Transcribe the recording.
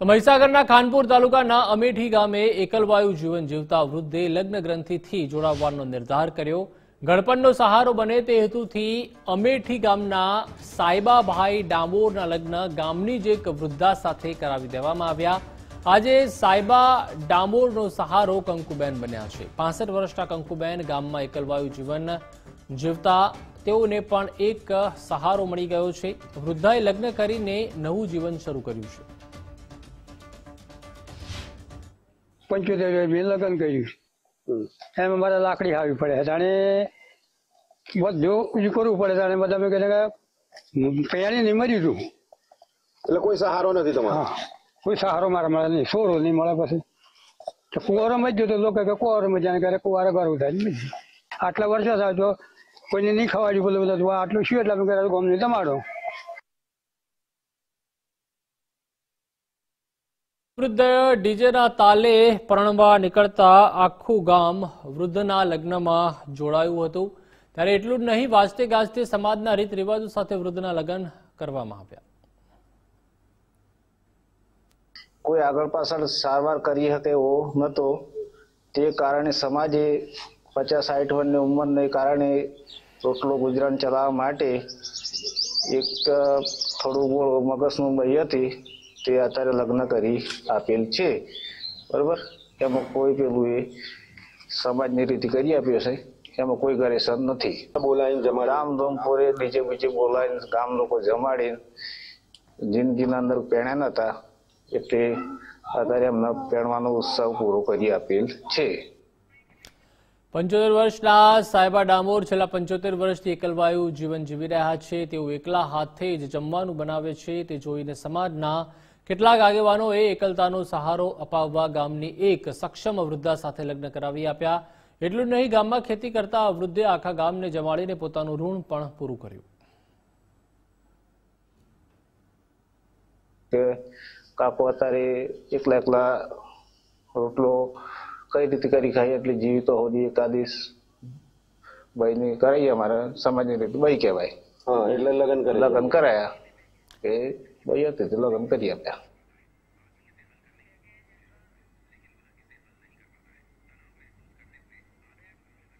તો મહીસાગરના ખાનપુર તાલુકાના અમેઠી ગામે એકલવાયુ જીવન જીવતા વૃદ્ધે લગ્ન ગ્રંથિથી જોડાવવાનો નિર્ધાર કર્યો ગણપણનો સહારો બને તે હેતુથી અમેઠી ગામના સાયબાભાઈ ડામોરના લગ્ન ગામની જ એક વૃદ્ધા સાથે કરાવી દેવામાં આવ્યા આજે સાયબા ડામોરનો સહારો કંકુબેન બન્યા છે પાસઠ વર્ષના કંકુબેન ગામમાં એકલવાયુ જીવન જીવતા તેઓને પણ એક સહારો મળી ગયો છે વૃદ્ધાએ લગ્ન કરીને નવું જીવન શરૂ કર્યું છે પંચોતેર વર્ષની લગ્ન કર્યું એમાં મારે લાકડી ખાવી પડે જાણે બધું કરવું પડે જાણે બધા મેં કહીને પહેરી નહીં મર્યું તું એટલે કોઈ સહારો નથી તમારો કોઈ સહારો મારા મળે નહીં સોરો નહીં મળે પછી તો કુંવરો મજ તો લોકો કે કુંવરો મજાને કરે કુંવારે ગરવું થાય આટલા વર્ષો થાય તો કોઈને નહીં ખવાડ્યું બોલે બધા આટલું શું એટલે અમે કર્યા ગોમને જમાડો વૃદ્ધ ડીજેના તાલે પરણવા નીકળતા આખું ગામ વૃદ્ધના લગ્નમાં જોડાયું હતું ત્યારે એટલું જ નહીં વાજતે ગાજતે સમાજના રીત રિવાજો સાથે વૃદ્ધના લગ્ન કરવામાં આવ્યા કોઈ આગળ પાછળ સારવાર કરી શકે એવો નતો તે કારણે સમાજે પચાસ સાઠ વર્ષની ઉંમરને કારણે રોટલો ગુજરાન ચલાવવા માટે એક થોડું ગોળ મગજનું હતી જે અત્યારે લગ્ન કરી આપેલ છે બરાબર એમાં કોઈ પેલું એ સમાજની રીતે કરી આપ્યો છે એમાં કોઈ ગરેસર નથી બોલાવીને જમા રામ ધોમ પોરે બીજે બીજે બોલાવીને ગામ લોકો જમાડીને જિંદગીના અંદર પહેણ્યા નતા એટલે અત્યારે એમના પહેણવાનો ઉત્સવ પૂરો કરી આપેલ છે પંચોતેર વર્ષના સાયબા ડામોર છેલ્લા પંચોતેર વર્ષથી એકલવાયુ જીવન જીવી રહ્યા છે તેઓ એકલા હાથે જ જમવાનું બનાવે છે તે જોઈને સમાજના કેટલાક આગેવાનોએ એકલતાનો સહારો અપાવવા ગામની એક સક્ષમ વૃદ્ધા સાથે લગ્ન કરાવી આપ્યા એટલું નહીં ગામમાં ખેતી કરતા વૃદ્ધે આખા ગામને જમાડીને પોતાનું ઋણ પણ પૂરું કર્યું કાકો અત્યારે એકલા એકલા રોટલો કઈ રીતે કરી ખાઈ એટલે જીવિતો હોદી એકાદીશ ભાઈની કરાવી અમારા ની રીતે ભાઈ કહેવાય એટલે લગ્ન લગ્ન કરાયા કે voy a te lo que